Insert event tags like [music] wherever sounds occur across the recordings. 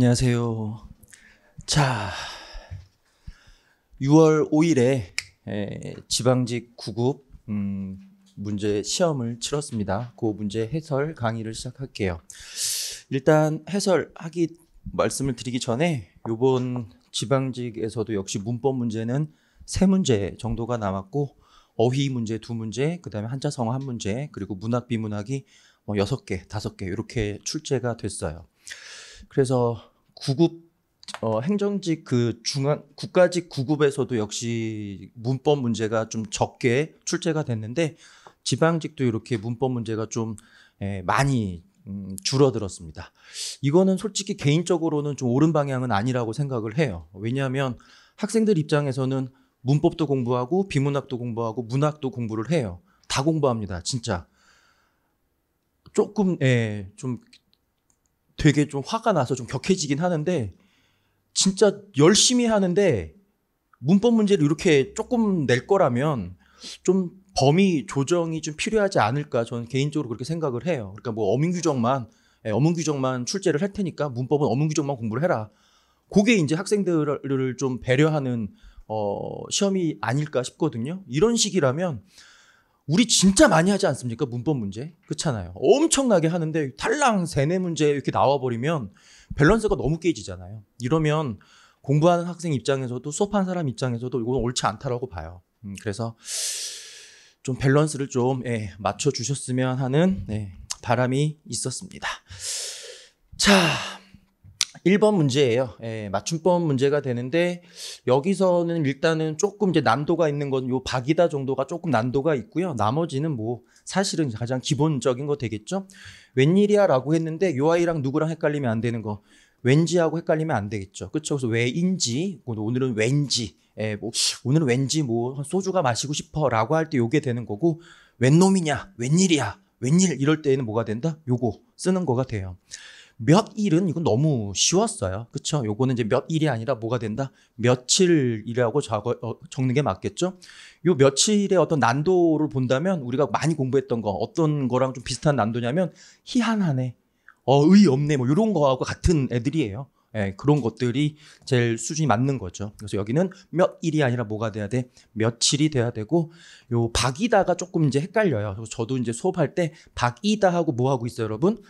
안녕하세요. 자, 6월 5일에 예, 지방직 9급 음, 문제 시험을 치렀습니다. 그 문제 해설 강의를 시작할게요. 일단 해설하기 말씀을 드리기 전에 이번 지방직에서도 역시 문법 문제는 세 문제 정도가 남았고 어휘 문제 두 문제, 그다음에 한자성어 한 문제, 그리고 문학 비문학이 뭐 여섯 개, 다섯 개 이렇게 출제가 됐어요. 그래서 구급 어, 행정직 그 중앙 국가직 구급에서도 역시 문법 문제가 좀 적게 출제가 됐는데 지방직도 이렇게 문법 문제가 좀 에, 예, 많이 음, 줄어들었습니다. 이거는 솔직히 개인적으로는 좀 옳은 방향은 아니라고 생각을 해요. 왜냐하면 학생들 입장에서는 문법도 공부하고 비문학도 공부하고 문학도 공부를 해요. 다 공부합니다, 진짜. 조금 예, 좀 되게 좀 화가 나서 좀 격해지긴 하는데 진짜 열심히 하는데 문법 문제를 이렇게 조금 낼 거라면 좀 범위 조정이 좀 필요하지 않을까 저는 개인적으로 그렇게 생각을 해요. 그러니까 뭐 어민 규정만 예, 어문 규정만 출제를 할 테니까 문법은 어문 규정만 공부를 해라. 그게 이제 학생들을 좀 배려하는 어, 시험이 아닐까 싶거든요. 이런 식이라면 우리 진짜 많이 하지 않습니까? 문법 문제. 그렇잖아요. 엄청나게 하는데 달랑 세네 문제 이렇게 나와버리면 밸런스가 너무 깨지잖아요. 이러면 공부하는 학생 입장에서도 수업하는 사람 입장에서도 이건 옳지 않다라고 봐요. 음, 그래서 좀 밸런스를 좀 예, 맞춰 주셨으면 하는 예, 바람이 있었습니다. 자, 1번 문제예요. 예, 맞춤법 문제가 되는데 여기서는 일단은 조금 이제 난도가 있는 건 요 박이다 정도가 조금 난도가 있고요. 나머지는 뭐 사실은 가장 기본적인 거 되겠죠. 웬일이야라고 했는데 요 아이랑 누구랑 헷갈리면 안 되는 거. 왠지하고 헷갈리면 안 되겠죠. 그렇죠. 그래서 왜인지 뭐 오늘은 왠지 예, 뭐 오늘은 왠지 뭐 소주가 마시고 싶어라고 할 때 요게 되는 거고 웬 놈이냐 웬일이야 웬일 이럴 때에는 뭐가 된다? 요거 쓰는 거가 돼요. 몇 일은 이건 너무 쉬웠어요. 그쵸죠 요거는 이제 몇 일이 아니라 뭐가 된다? 며칠이라고 적어, 어, 적는 게 맞겠죠? 요 며칠의 어떤 난도를 본다면 우리가 많이 공부했던 거 어떤 거랑 좀 비슷한 난도냐면 희한하네. 어, 의 없네. 뭐 요런 거하고 같은 애들이에요. 예, 그런 것들이 제일 수준이 맞는 거죠. 그래서 여기는 몇 일이 아니라 뭐가 돼야 돼? 며칠이 돼야 되고 요 박이다가 조금 이제 헷갈려요. 저도 이제 수업할 때 박이다 하고 뭐 하고 있어요, 여러분?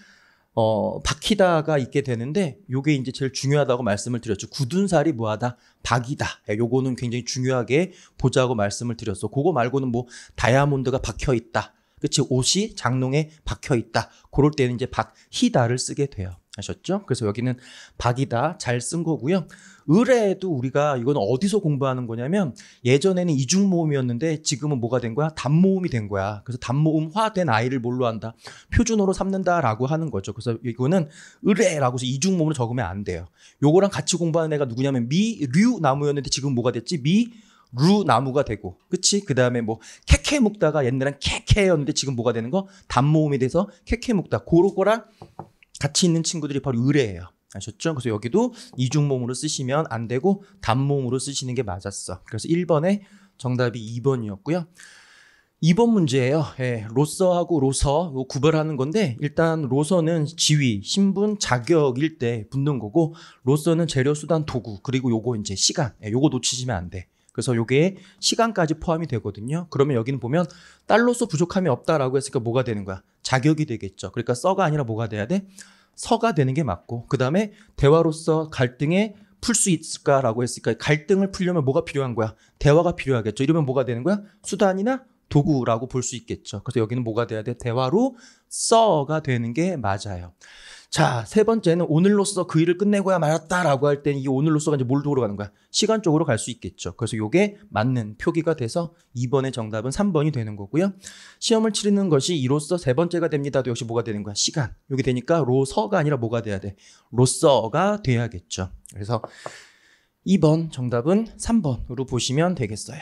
어, 박히다가 있게 되는데 요게 이제 제일 중요하다고 말씀을 드렸죠. 굳은 살이 뭐하다? 박이다. 예, 요거는 굉장히 중요하게 보자고 말씀을 드렸어. 그거 말고는 뭐 다이아몬드가 박혀 있다. 그치 옷이 장롱에 박혀 있다. 그럴 때는 이제 박히다를 쓰게 돼요. 하셨죠 그래서 여기는 박이다 잘 쓴 거고요. 의뢰도 우리가 이건 어디서 공부하는 거냐면 예전에는 이중 모음이었는데 지금은 뭐가 된 거야? 단모음이 된 거야. 그래서 단모음화된 아이를 뭘로 한다? 표준어로 삼는다라고 하는 거죠. 그래서 이거는 의뢰라고 해서 이중 모음을 적으면 안 돼요. 요거랑 같이 공부하는 애가 누구냐면 미류 나무였는데 지금 뭐가 됐지? 미루 나무가 되고 그치 그다음에 뭐 케케 묵다가 옛날엔 케케였는데 지금 뭐가 되는 거 단모음이 돼서 케케 묵다 고로 거랑 같이 있는 친구들이 바로 의뢰예요. 아셨죠? 그래서 여기도 이중몸으로 쓰시면 안 되고 단몸으로 쓰시는 게 맞았어. 그래서 1번에 정답이 2번이었고요. 2번 문제예요. 예, 로서하고 로서 구별하는 건데 일단 로서는 지위, 신분, 자격일 때 붙는 거고 로서는 재료, 수단, 도구 그리고 요거 이제 시간 예, 요거 놓치시면 안 돼. 그래서 요게 시간까지 포함이 되거든요. 그러면 여기는 보면 딸로서 부족함이 없다라고 했으니까 뭐가 되는 거야? 자격이 되겠죠. 그러니까 써가 아니라 뭐가 돼야 돼? 서가 되는 게 맞고 그다음에 대화로서 갈등에 풀 수 있을까라고 했으니까 갈등을 풀려면 뭐가 필요한 거야? 대화가 필요하겠죠. 이러면 뭐가 되는 거야? 수단이나 도구라고 볼 수 있겠죠. 그래서 여기는 뭐가 돼야 돼? 대화로 써가 되는 게 맞아요. 자, 세 번째는 오늘로써 그 일을 끝내고야 말았다라고 할 때는 이 오늘로써가 이제 뭘도으로 가는 거야? 시간 쪽으로 갈 수 있겠죠. 그래서 요게 맞는 표기가 돼서 2번의 정답은 3번이 되는 거고요. 시험을 치르는 것이 이로써 세 번째가 됩니다도 역시 뭐가 되는 거야? 시간. 요게 되니까 로서가 아니라 뭐가 돼야 돼? 로서가 돼야겠죠. 그래서 2번 정답은 3번으로 보시면 되겠어요.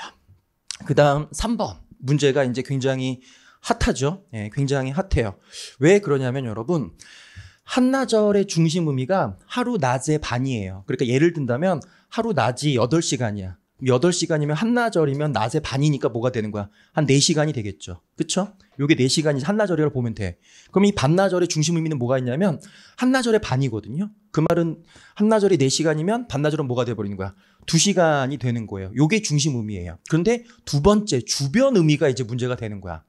그 다음 3번. 문제가 이제 굉장히 핫하죠. 예, 굉장히 핫해요. 왜 그러냐면 여러분, 한나절의 중심 의미가 하루 낮의 반이에요. 그러니까 예를 든다면 하루 낮이 8시간이야. 8시간이면 한나절이면 낮의 반이니까 뭐가 되는 거야? 한 4시간이 되겠죠. 그쵸? 요게 4시간이 한나절이라고 보면 돼. 그럼 이 반나절의 중심 의미는 뭐가 있냐면 한나절의 반이거든요. 그 말은 한나절이 4시간이면 반나절은 뭐가 돼버리는 거야? 2시간이 되는 거예요. 요게 중심 의미예요. 그런데 두 번째 주변 의미가 이제 문제가 되는 거야.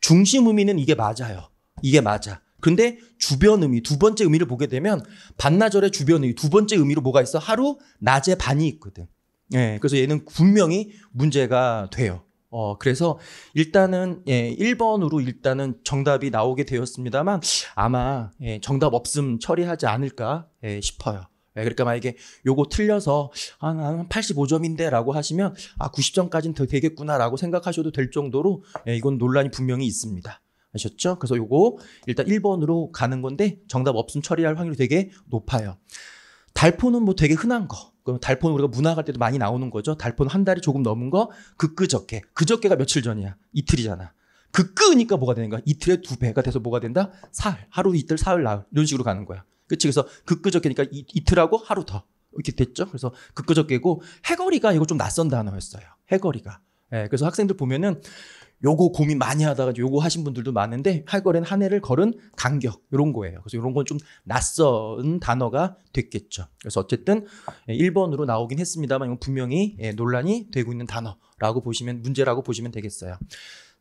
중심 의미는 이게 맞아요. 이게 맞아. 근데 주변 의미 두 번째 의미를 보게 되면 반나절의 주변 의미 두 번째 의미로 뭐가 있어? 하루 낮에 반이 있거든. 예. 그래서 얘는 분명히 문제가 돼요. 어, 그래서 일단은 예, 1번으로 일단은 정답이 나오게 되었습니다만 아마 예, 정답 없음 처리하지 않을까 예, 싶어요. 예, 그러니까 만약에 요거 틀려서 아, 나는 85점인데 라고 하시면 아, 90점까지는 더 되겠구나 라고 생각하셔도 될 정도로 예, 이건 논란이 분명히 있습니다. 아셨죠? 그래서 요거 일단 1번으로 가는 건데 정답 없음 처리할 확률이 되게 높아요. 달포는 뭐 되게 흔한 거. 그럼 달포는 우리가 문학할 때도 많이 나오는 거죠. 달포는 한 달이 조금 넘은 거. 그끄저께. 그저께가 며칠 전이야. 이틀이잖아. 그끄니까 뭐가 되는 거야? 이틀에 두 배가 돼서 뭐가 된다? 사흘. 하루 이틀, 사흘, 나흘. 이런 식으로 가는 거야. 그치? 그래서 그끄저께니까 이, 이틀하고 하루 더. 이렇게 됐죠. 그래서 그끄저께고 해거리가 이거 좀 낯선 단어였어요. 해거리가. 예, 그래서 학생들 보면은 요거 고민 많이 하다가 요거 하신 분들도 많은데 할거는 한 해를 걸은 간격 요런 거예요. 그래서 요런 건 좀 낯선 단어가 됐겠죠. 그래서 어쨌든 1번으로 예, 나오긴 했습니다만 이건 분명히 예, 논란이 되고 있는 단어라고 보시면 문제라고 보시면 되겠어요.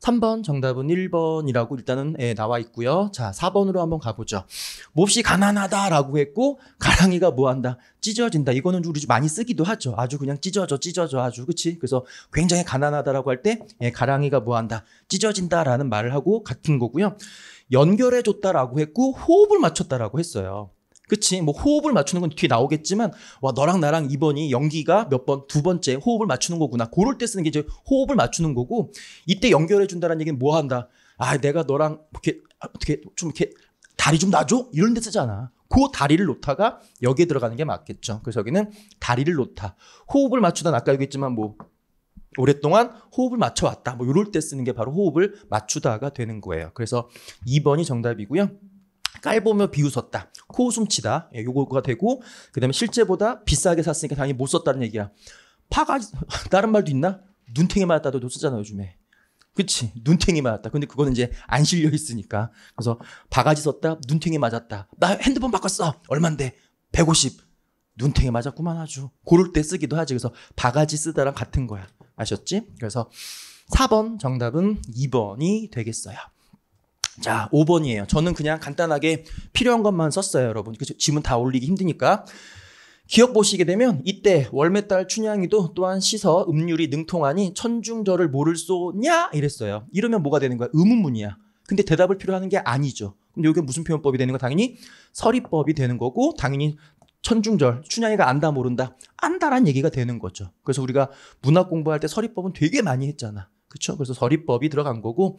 3번 정답은 1번이라고 일단은 예, 나와 있고요. 자, 4번으로 한번 가보죠. 몹시 가난하다라고 했고 가랑이가 뭐한다? 찢어진다. 이거는 우리 많이 쓰기도 하죠. 아주 그냥 찢어져, 찢어져, 아주 그치? 그래서 굉장히 가난하다라고 할때 예, 가랑이가 뭐한다? 찢어진다라는 말을 하고 같은 거고요. 연결해줬다라고 했고 호흡을 맞췄다라고 했어요. 그치? 뭐 호흡을 맞추는 건 뒤에 나오겠지만 와 너랑 나랑 이번이 연기가 몇 번 두 번째 호흡을 맞추는 거구나. 고럴때 쓰는 게 이제 호흡을 맞추는 거고 이때 연결해 준다는 얘기는 뭐 한다. 아 내가 너랑 이렇게 어떻게 좀 이렇게 다리 좀 놔줘 이런 데 쓰잖아. 그 다리를 놓다가 여기에 들어가는 게 맞겠죠. 그래서 여기는 다리를 놓다. 호흡을 맞추다 아까 얘기했지만 뭐 오랫동안 호흡을 맞춰왔다. 뭐 이럴 때 쓰는 게 바로 호흡을 맞추다가 되는 거예요. 그래서 2번이 정답이고요. 깔보며 비웃었다. 코웃음 치다. 예, 요거가 되고 그다음에 실제보다 비싸게 샀으니까 당연히 못 썼다는 얘기야. 파가 [laughs] 다른 말도 있나? 눈탱이 맞았다도 쓰잖아 요즘에. 그치 눈탱이 맞았다. 근데 그거는 이제 안 실려 있으니까. 그래서 바가지 썼다. 눈탱이 맞았다. 나 핸드폰 바꿨어. 얼만데? 150. 눈탱이 맞았구만 아주. 고를 때 쓰기도 하지. 그래서 바가지 쓰다랑 같은 거야. 아셨지? 그래서 4번 정답은 2번이 되겠어요. 자, 5번이에요. 저는 그냥 간단하게 필요한 것만 썼어요, 여러분. 그 지문 다 올리기 힘드니까. 기억 보시게 되면 이때 월매달 춘향이도 또한 시서 음률이 능통하니 천중절을 모를 쏘냐 이랬어요. 이러면 뭐가 되는 거야? 의문문이야. 근데 대답을 필요 하는 게 아니죠. 근데 이게 무슨 표현법이 되는 거? 당연히 서리법이 되는 거고 당연히 천중절 춘향이가 안다 모른다 안다란 얘기가 되는 거죠. 그래서 우리가 문학 공부할 때 서리법은 되게 많이 했잖아. 그렇죠? 그래서 서리법이 들어간 거고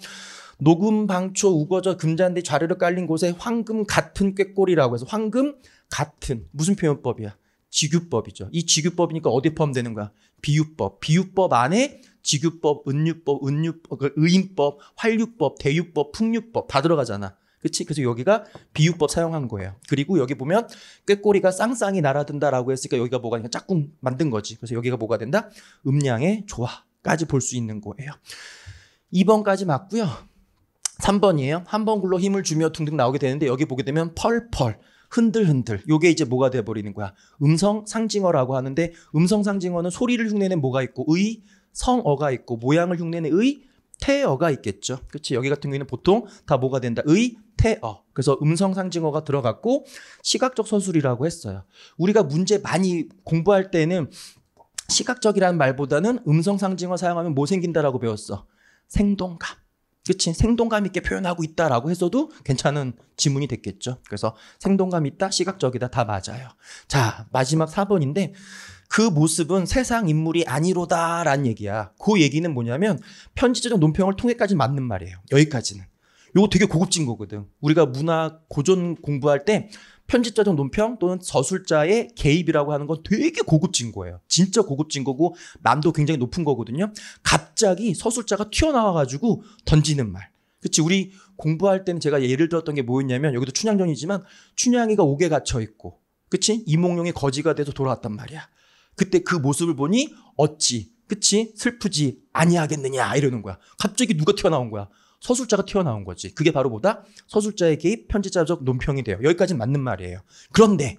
녹음 방초 우거져 금잔디 좌르르 깔린 곳에 황금 같은 꾀꼬리라고 해서 황금 같은 무슨 표현법이야? 지규법이죠이지규법이니까 어디 포함되는 거야? 비유법. 비유법 안에 지규법 은유법, 은유법, 그 의인법, 활유법, 대유법, 풍류법다 들어가잖아. 그치? 그래서 여기가 비유법 사용한 거예요. 그리고 여기 보면 꾀꼬리가 쌍쌍이 날아든다라고 했으니까 여기가 뭐가 되니까 짝꿍 만든 거지. 그래서 여기가 뭐가 된다? 음량의 조화까지 볼 수 있는 거예요. 2번까지 맞고요. 3번이에요. 한 번 굴러 힘을 주며 둥둥 나오게 되는데 여기 보게 되면 펄펄 흔들흔들. 요게 이제 뭐가 돼 버리는 거야. 음성 상징어라고 하는데 음성 상징어는 소리를 흉내낸 뭐가 있고 의 성어가 있고 모양을 흉내낸 의 태어가 있겠죠. 그렇지? 여기 같은 경우에는 보통 다 뭐가 된다. 의 태어. 그래서 음성 상징어가 들어갔고 시각적 서술이라고 했어요. 우리가 문제 많이 공부할 때는 시각적이라는 말보다는 음성 상징어 사용하면 뭐 생긴다라고 배웠어. 생동감. 그치 생동감 있게 표현하고 있다라고 해서도 괜찮은 지문이 됐겠죠. 그래서 생동감 있다, 시각적이다 다 맞아요. 자 마지막 4번인데 그 모습은 세상 인물이 아니로다라는 얘기야. 그 얘기는 뭐냐면 편지적 논평을 통해까지 맞는 말이에요. 여기까지는. 요거 되게 고급진 거거든. 우리가 문화 고전 공부할 때 편집자 적 논평 또는 저술자의 개입이라고 하는 건 되게 고급진 거예요. 진짜 고급진 거고 난도 굉장히 높은 거거든요. 갑자기 서술자가 튀어나와가지고 던지는 말. 그치 우리 공부할 때는 제가 예를 들었던 게 뭐였냐면 여기도 춘향전이지만 춘향이가 옥에 갇혀 있고 그치 이몽룡이 거지가 돼서 돌아왔단 말이야. 그때 그 모습을 보니 어찌 그치 슬프지 아니하겠느냐 이러는 거야. 갑자기 누가 튀어나온 거야. 서술자가 튀어나온 거지. 그게 바로 보다 서술자의 개입, 편지자적 논평이 돼요. 여기까지는 맞는 말이에요. 그런데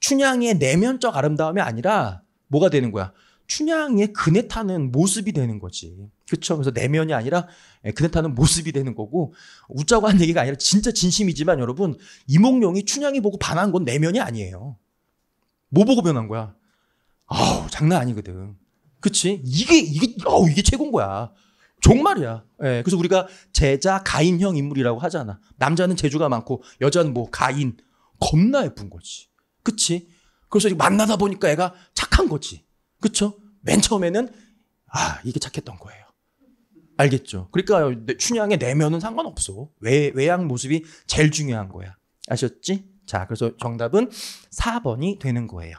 춘향의 내면적 아름다움이 아니라 뭐가 되는 거야? 춘향의 그네 타는 모습이 되는 거지. 그쵸 그래서 내면이 아니라 예, 그네 타는 모습이 되는 거고 웃자고 한 얘기가 아니라 진짜 진심이지만 여러분 이몽룡이 춘향이 보고 반한 건 내면이 아니에요. 뭐 보고 변한 거야? 아우 장난 아니거든. 그치? 이게 이게 아우 이게 최고인 거야. 종말이야. 예, 그래서 우리가 제자 가인형 인물이라고 하잖아. 남자는 재주가 많고 여자는 뭐 가인 겁나 예쁜 거지. 그치? 그래서 만나다 보니까 애가 착한 거지. 그쵸? 맨 처음에는 아 이게 착했던 거예요. 알겠죠? 그러니까 춘향의 내면은 상관없어. 외, 외향 모습이 제일 중요한 거야. 아셨지? 자, 그래서 정답은 4번이 되는 거예요.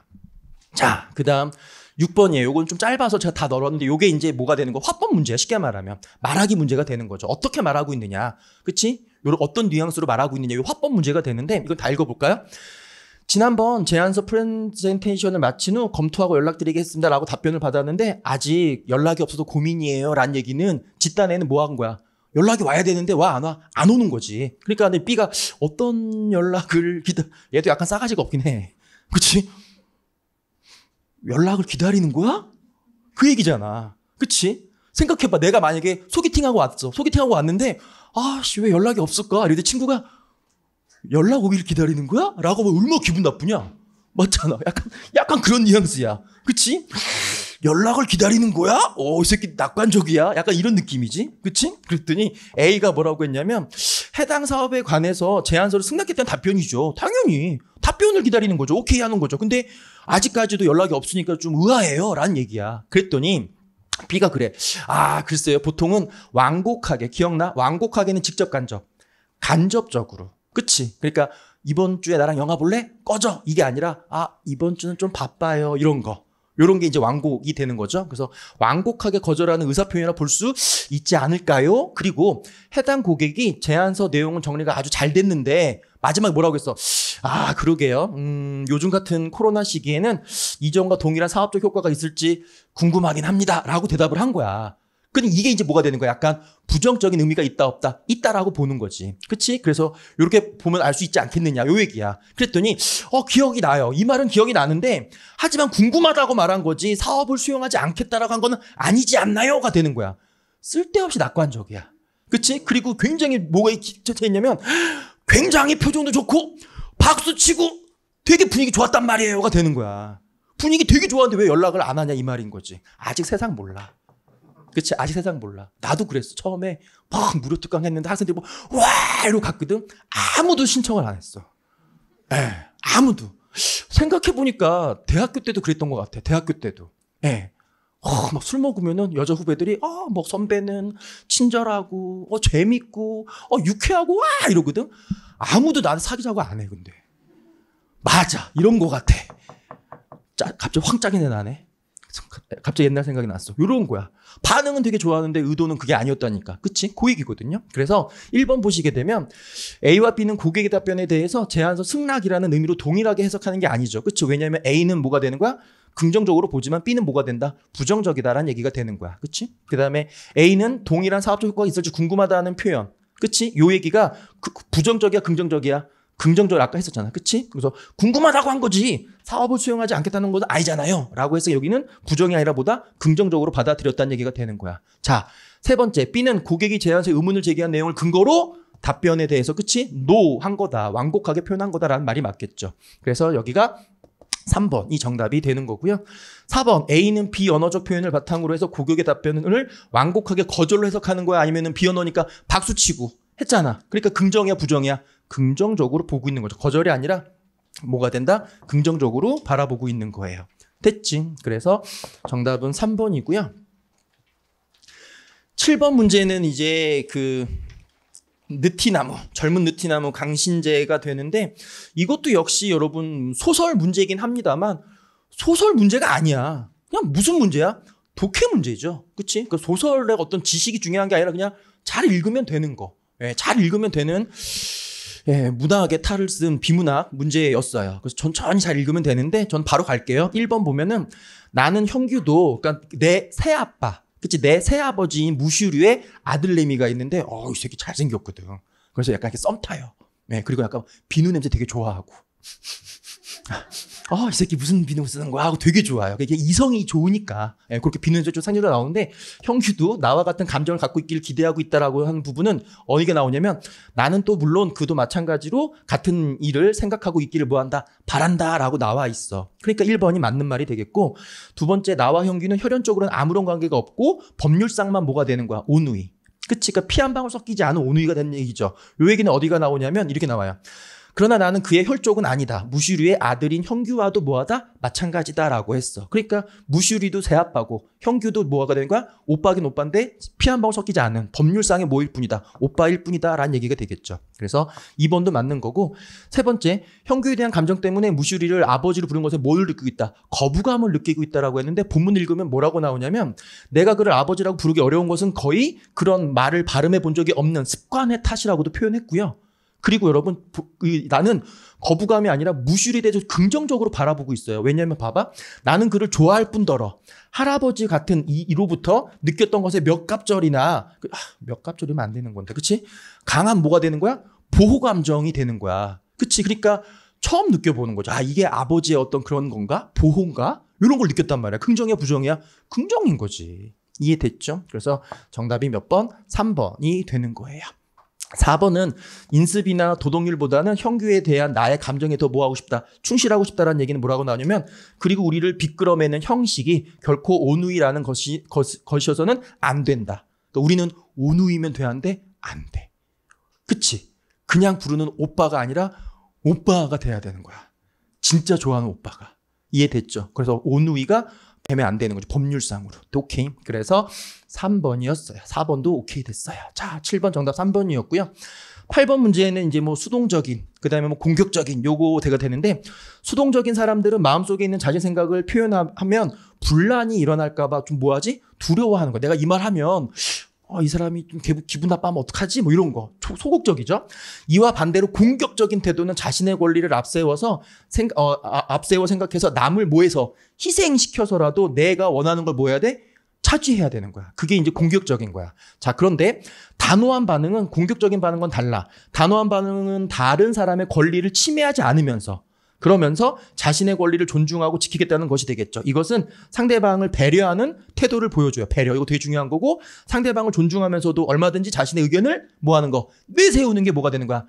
자, 그 다음 6번이에요. 요건 좀 짧아서 제가 다 널었는데 요게 이제 뭐가 되는 거? 화법 문제야. 쉽게 말하면 말하기 문제가 되는 거죠. 어떻게 말하고 있느냐, 그치 요런 어떤 뉘앙스로 말하고 있느냐, 요 화법 문제가 되는데 이건 다 읽어볼까요? 지난번 제안서 프레젠테이션을 마친 후 검토하고 연락드리겠습니다라고 답변을 받았는데 아직 연락이 없어서 고민이에요라는 얘기는 집단에는 뭐 한 거야? 연락이 와야 되는데 와 안 와? 안 오는 거지. 그러니까 근데 B가 어떤 연락을 기다 얘도 약간 싸가지가 없긴 해. 그치? 연락을 기다리는 거야? 그 얘기잖아. 그치? 생각해봐. 내가 만약에 소개팅하고 왔어. 소개팅하고 왔는데, 아씨, 왜 연락이 없을까? 이랬 친구가 연락 오길 기다리는 거야? 라고 하면 얼마나 기분 나쁘냐? 맞잖아. 약간, 약간 그런 뉘앙스야. 그치? 연락을 기다리는 거야? 오, 어, 이 새끼 낙관적이야? 약간 이런 느낌이지? 그치? 그랬더니 A가 뭐라고 했냐면 해당 사업에 관해서 제안서를 승낙했다는 답변이죠. 당연히. 답변을 기다리는 거죠. 오케이 하는 거죠. 근데 아직까지도 연락이 없으니까 좀 의아해요. 라는 얘기야. 그랬더니 B가 그래. 아, 글쎄요. 보통은 완곡하게, 기억나? 완곡하게는 직접 간접. 간접적으로. 그치? 그러니까 이번 주에 나랑 영화 볼래? 꺼져! 이게 아니라, 아, 이번 주는 좀 바빠요. 이런 거. 요런 게 이제 완곡이 되는 거죠. 그래서 완곡하게 거절하는 의사표현이라 볼 수 있지 않을까요? 그리고 해당 고객이 제안서 내용은 정리가 아주 잘 됐는데 마지막에 뭐라고 했어? 아, 그러게요. 음, 요즘 같은 코로나 시기에는 이전과 동일한 사업적 효과가 있을지 궁금하긴 합니다. 라고 대답을 한 거야. 그럼 이게 이제 뭐가 되는 거야? 약간 부정적인 의미가 있다 없다 있다라고 보는 거지. 그치 그래서 이렇게 보면 알 수 있지 않겠느냐 요 얘기야. 그랬더니 어 기억이 나요. 이 말은 기억이 나는데 하지만 궁금하다고 말한 거지 사업을 수용하지 않겠다라고 한 거는 아니지 않나요가 되는 거야. 쓸데없이 낙관적이야. 그치 그리고 굉장히 뭐가 기쳐져 있냐면 굉장히 표정도 좋고 박수 치고 되게 분위기 좋았단 말이에요가 되는 거야. 분위기 되게 좋았는데 왜 연락을 안 하냐 이 말인 거지. 아직 세상 몰라. 그치? 아직 세상 몰라. 나도 그랬어. 처음에 막 무료 특강 했는데 학생들이 뭐, 와! 이러고 갔거든? 아무도 신청을 안 했어. 예, 아무도. 생각해보니까 대학교 때도 그랬던 것 같아. 대학교 때도. 예. 어, 막술 먹으면은 여자 후배들이, 어, 뭐 선배는 친절하고, 어, 재밌고, 어, 유쾌하고, 와! 이러거든? 아무도 나를 사귀자고 안 해, 근데. 맞아. 이런 것 같아. 짜, 갑자기 황짝이네 나네. 갑자기 옛날 생각이 났어. 요런 거야. 반응은 되게 좋아하는데 의도는 그게 아니었다니까. 그치? 고익이거든요. 그래서 1번 보시게 되면 A와 B는 고객의 답변에 대해서 제안서 승낙이라는 의미로 동일하게 해석하는 게 아니죠. 그쵸? 왜냐하면 A는 뭐가 되는 거야? 긍정적으로 보지만 B는 뭐가 된다? 부정적이다라는 얘기가 되는 거야. 그치? 그 다음에 A는 동일한 사업적 효과가 있을지 궁금하다는 표현. 그치? 요 얘기가 그, 그 부정적이야, 긍정적이야? 긍정적으로 아까 했었잖아. 그치? 그래서 궁금하다고 한 거지. 사업을 수용하지 않겠다는 것은 아니잖아요. 라고 해서 여기는 부정이 아니라 보다 긍정적으로 받아들였다는 얘기가 되는 거야. 자, 세 번째. B는 고객이 제안서 의문을 제기한 내용을 근거로 답변에 대해서 그치? no 한 거다. 완곡하게 표현한 거다라는 말이 맞겠죠. 그래서 여기가 3번 이 정답이 되는 거고요. 4번 A는 비언어적 표현을 바탕으로 해서 고객의 답변을 완곡하게 거절로 해석하는 거야 아니면은 비언어니까 박수치고 했잖아. 그러니까 긍정이야 부정이야? 긍정적으로 보고 있는 거죠. 거절이 아니라 뭐가 된다? 긍정적으로 바라보고 있는 거예요. 됐지. 그래서 정답은 3번이고요. 7번 문제는 이제 그 느티나무, 젊은 느티나무 강신제가 되는데 이것도 역시 여러분 소설 문제이긴 합니다만 소설 문제가 아니야. 그냥 무슨 문제야? 독해 문제죠. 그치? 그 소설의 어떤 지식이 중요한 게 아니라 그냥 잘 읽으면 되는 거. 예, 잘 읽으면 되는 예, 문학의 탈을 쓴 비문학 문제였어요. 그래서 천천히 잘 읽으면 되는데 전 바로 갈게요. 1번 보면은 나는 형규도 그러니까 내 새아빠 그치 내 새아버지인 무슈류의 아들내미가 있는데 어이 새끼 잘생겼거든. 그래서 약간 이렇게 썸 타요. 예, 그리고 약간 비누 냄새 되게 좋아하고. 어, 이 새끼 무슨 비누 쓰는 거야 하고 되게 좋아요. 그러니까 이게 이성이 좋으니까 예, 그렇게 비누에서 좀 상류로 나오는데 형규도 나와 같은 감정을 갖고 있기를 기대하고 있다라고 하는 부분은 어디게 나오냐면 나는 또 물론 그도 마찬가지로 같은 일을 생각하고 있기를 뭐한다 바란다라고 나와 있어. 그러니까 1번이 맞는 말이 되겠고 두 번째 나와 형규는 혈연적으로는 아무런 관계가 없고 법률상만 뭐가 되는 거야 온누이. 그치? 그러니까 피 한 방울 섞이지 않은 온누이가 되는 얘기죠. 요 얘기는 어디가 나오냐면 이렇게 나와요. 그러나 나는 그의 혈족은 아니다. 무시류의 아들인 형규와도 뭐하다? 마찬가지다라고 했어. 그러니까 무시류도새아빠고 형규도 뭐가 되는 거야? 오빠긴 오빠인데 피 한 방울 섞이지 않은 법률상의 모일 뿐이다. 오빠일 뿐이다라는 얘기가 되겠죠. 그래서 2번도 맞는 거고 세 번째 형규에 대한 감정 때문에 무시류를 아버지로 부른 것에 뭘 느끼고 있다? 거부감을 느끼고 있다라고 했는데 본문 읽으면 뭐라고 나오냐면 내가 그를 아버지라고 부르기 어려운 것은 거의 그런 말을 발음해 본 적이 없는 습관의 탓이라고도 표현했고요. 그리고 여러분 나는 거부감이 아니라 무시를 대해서 긍정적으로 바라보고 있어요. 왜냐하면 봐봐 나는 그를 좋아할 뿐더러 할아버지 같은 이, 이로부터 느꼈던 것에몇갑절이나 그, 아, 몇갑절이면안 되는 건데 그치? 강한 뭐가 되는 거야? 보호감정이 되는 거야. 그치? 그러니까 처음 느껴보는 거죠. 아 이게 아버지의 어떤 그런 건가? 보호인가? 이런 걸 느꼈단 말이야. 긍정이야 부정이야? 긍정인 거지. 이해됐죠? 그래서 정답이 몇 번? 3번이 되는 거예요. 4번은 인습이나 도덕률보다는 형규에 대한 나의 감정에 더 뭐하고 싶다. 충실하고 싶다라는 얘기는 뭐라고 나오냐면 그리고 우리를 비끄러매는 형식이 결코 온우이라는 것이 것, 것이어서는 안 된다. 그러니까 우리는 온우이면 돼야한데 안 돼. 그치? 그냥 부르는 오빠가 아니라 오빠가 돼야 되는 거야. 진짜 좋아하는 오빠가. 이해됐죠? 그래서 온우이가 되면 안 되는 거죠. 법률상으로. 오케이. 그래서 3번이었어요. 4번도 오케이 됐어요. 자, 7번 정답 3번이었고요. 8번 문제는 이제 뭐 수동적인, 그 다음에 뭐 공격적인 요거대가 되는데 수동적인 사람들은 마음속에 있는 자기 생각을 표현하면 분란이 일어날까봐 좀 뭐하지? 두려워하는 거야. 내가 이 말하면 어, 이 사람이 좀 기분 나빠하면 어떡하지? 뭐 이런 거. 소극적이죠. 이와 반대로 공격적인 태도는 자신의 권리를 앞세워서 생, 어, 아, 앞세워 생각해서 남을 모해서 희생시켜서라도 내가 원하는 걸 뭐 해야 돼? 차지해야 되는 거야. 그게 이제 공격적인 거야. 자, 그런데 단호한 반응은 공격적인 반응과 달라. 단호한 반응은 다른 사람의 권리를 침해하지 않으면서 그러면서 자신의 권리를 존중하고 지키겠다는 것이 되겠죠. 이것은 상대방을 배려하는 태도를 보여줘요. 배려. 이거 되게 중요한 거고 상대방을 존중하면서도 얼마든지 자신의 의견을 뭐 하는 거, 내세우는 게 뭐가 되는 거야?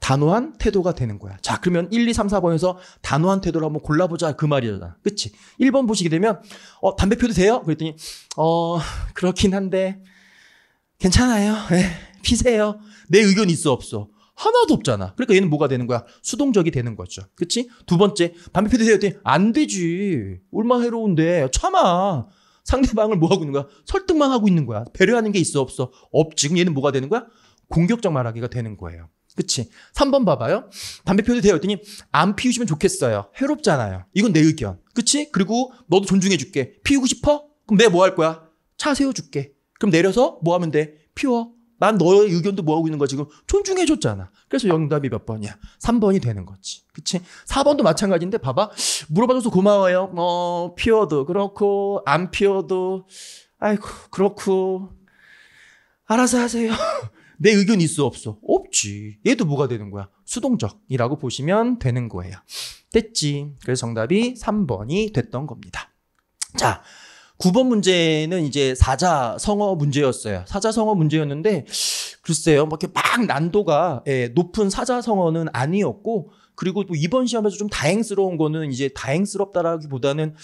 단호한 태도가 되는 거야. 자, 그러면 1, 2, 3, 4번에서 단호한 태도를 한번 골라보자. 그 말이잖아. 그치? 1번 보시게 되면, 어, 담배 펴도 돼요? 그랬더니, 어, 그렇긴 한데, 괜찮아요. 에, 네, 피세요. 내 의견 있어, 없어? 하나도 없잖아. 그러니까 얘는 뭐가 되는 거야? 수동적이 되는 거죠. 그치? 두 번째, 반배 피우세요 했더니 안 되지. 얼마나 해로운데. 참아. 상대방을 뭐 하고 있는 거야? 설득만 하고 있는 거야. 배려하는 게 있어 없어? 없. 지 그럼 얘는 뭐가 되는 거야? 공격적 말하기가 되는 거예요. 그치? 3번 봐봐요. 반배 피워도 돼요. 했더니 안 피우시면 좋겠어요. 해롭잖아요. 이건 내 의견. 그치? 그리고 너도 존중해줄게. 피우고 싶어? 그럼 내가 뭐 할 거야? 차 세워줄게. 그럼 내려서 뭐 하면 돼? 피워. 난 너의 의견도 뭐하고 있는 거야, 지금? 존중해줬잖아. 그래서 영답이 몇 번이야? 3번이 되는 거지. 그치? 4번도 마찬가지인데, 봐봐. 물어봐줘서 고마워요. 어, 피워도 그렇고, 안 피워도, 아이고, 그렇고. 알아서 하세요. [laughs] 내 의견 있어, 없어? 없지. 얘도 뭐가 되는 거야? 수동적이라고 보시면 되는 거예요. 됐지. 그래서 정답이 3번이 됐던 겁니다. 자. 9번 문제는 이제 사자 성어 문제였어요. 사자 성어 문제였는데 글쎄요. 막 이렇게 막 난도가 예, 높은 사자 성어는 아니었고 그리고 또 이번 시험에서 좀 다행스러운 거는 이제 다행스럽다라기보다는